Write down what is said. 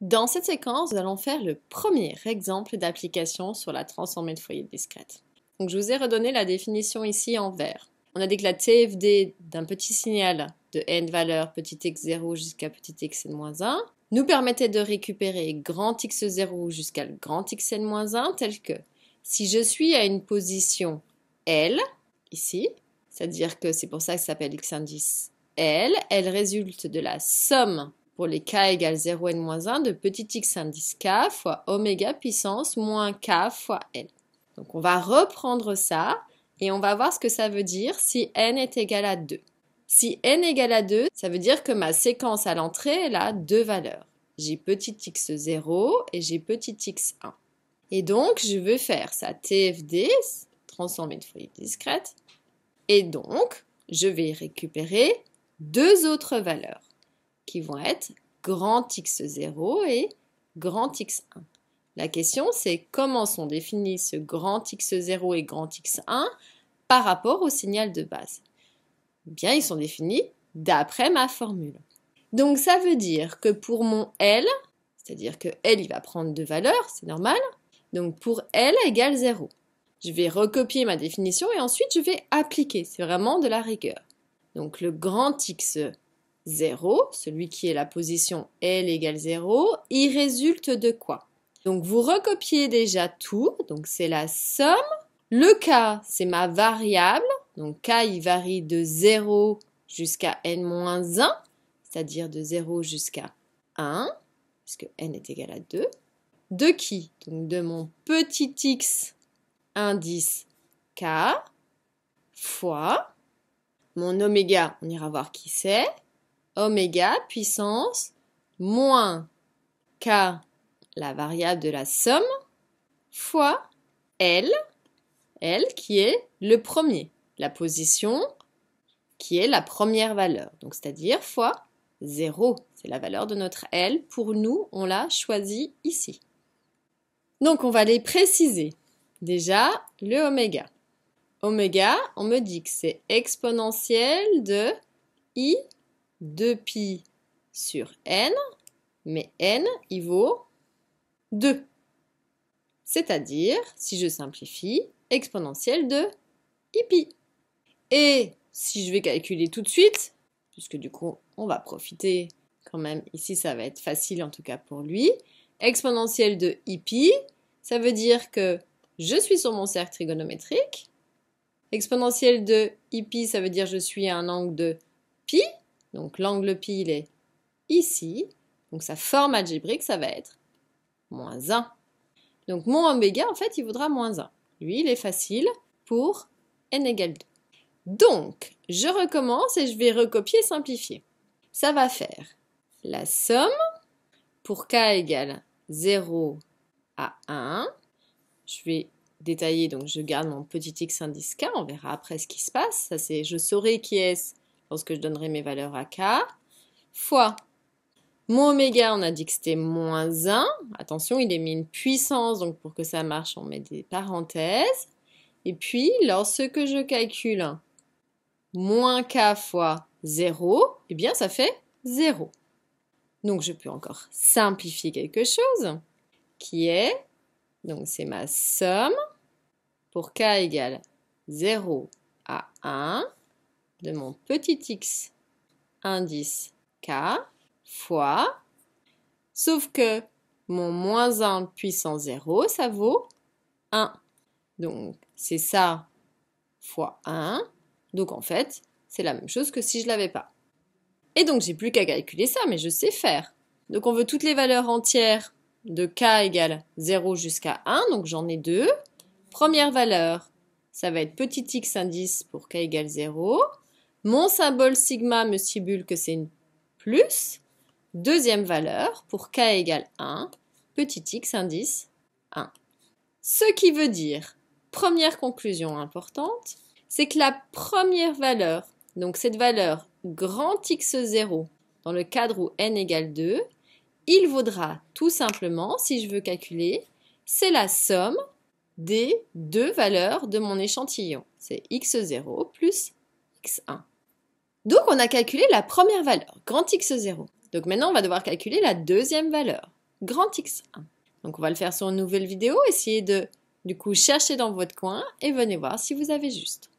Dans cette séquence, nous allons faire le premier exemple d'application sur la transformée de foyer discrète. Donc je vous ai redonné la définition ici en vert. On a dit que la TFD d'un petit signal de n valeur petit x0 jusqu'à petit xn-1 nous permettait de récupérer grand x0 jusqu'à grand xn-1 tel que si je suis à une position L, ici, c'est-à-dire que c'est pour ça que ça s'appelle x indice L, elle résulte de la somme les k égale 0, n 1 de petit x indice k fois oméga puissance moins k fois l. Donc on va reprendre ça et on va voir ce que ça veut dire si n est égal à 2. Si n est égal à 2, ça veut dire que ma séquence à l'entrée, elle a deux valeurs. J'ai petit x 0 et j'ai petit x 1. Et donc, je veux faire sa TFD, transformée de Fourier discrète. Et donc, je vais récupérer deux autres valeurs qui vont être grand X0 et grand X1. La question, c'est comment sont définis ce grand X0 et grand X1 par rapport au signal de base Bien, ils sont définis d'après ma formule. Donc ça veut dire que pour mon L, c'est-à-dire que L, il va prendre deux valeurs, c'est normal. Donc pour L égale 0. Je vais recopier ma définition et ensuite je vais appliquer. C'est vraiment de la rigueur. Donc le grand X 0, celui qui est la position L égale 0, il résulte de quoi Donc vous recopiez déjà tout, donc c'est la somme. Le K, c'est ma variable, donc K, il varie de 0 jusqu'à N-1, c'est-à-dire de 0 jusqu'à 1, puisque N est égal à 2. De qui Donc de mon petit x indice K fois mon oméga, on ira voir qui c'est, oméga puissance moins K, la variable de la somme, fois L, L qui est le premier, la position qui est la première valeur, donc c'est-à-dire fois 0, c'est la valeur de notre L, pour nous on l'a choisi ici. Donc on va les préciser. Déjà, le oméga. Oméga, on me dit que c'est exponentiel de i 2pi sur n, mais n, il vaut 2. C'est-à-dire, si je simplifie, exponentielle de pi. Et si je vais calculer tout de suite, puisque du coup, on va profiter quand même, ici ça va être facile en tout cas pour lui, exponentielle de pi, ça veut dire que je suis sur mon cercle trigonométrique. Exponentielle de pi, ça veut dire que je suis à un angle de donc l'angle pi, il est ici. Donc sa forme algébrique, ça va être moins 1. Donc mon oméga, en fait, il vaudra moins 1. Lui, il est facile pour n égale 2. Donc, je recommence et je vais recopier, simplifier. Ça va faire la somme pour k égale 0 à 1. Je vais détailler, donc je garde mon petit x indice k, on verra après ce qui se passe. Ça, c'est je saurai qui est lorsque je donnerai mes valeurs à k, fois mon oméga, on a dit que c'était moins 1. Attention, il est mis une puissance, donc pour que ça marche, on met des parenthèses. Et puis, lorsque je calcule moins k fois 0, eh bien, ça fait 0. Donc, je peux encore simplifier quelque chose, qui est, donc c'est ma somme, pour k égale 0 à 1, de mon petit x indice k fois, sauf que mon moins 1 puissance 0, ça vaut 1. Donc c'est ça fois 1. Donc en fait, c'est la même chose que si je l'avais pas. Et donc j'ai plus qu'à calculer ça, mais je sais faire. Donc on veut toutes les valeurs entières de k égale 0 jusqu'à 1, donc j'en ai deux. Première valeur, ça va être petit x indice pour k égale 0. Mon symbole sigma me sibule que c'est une plus. Deuxième valeur, pour k égale 1, petit x indice 1. Ce qui veut dire, première conclusion importante, c'est que la première valeur, donc cette valeur grand x0 dans le cadre où n égale 2, il vaudra tout simplement, si je veux calculer, c'est la somme des deux valeurs de mon échantillon. C'est x0 plus x1. Donc on a calculé la première valeur, grand X0. Donc maintenant on va devoir calculer la deuxième valeur, grand X1. Donc on va le faire sur une nouvelle vidéo, essayez de du coup chercher dans votre coin et venez voir si vous avez juste.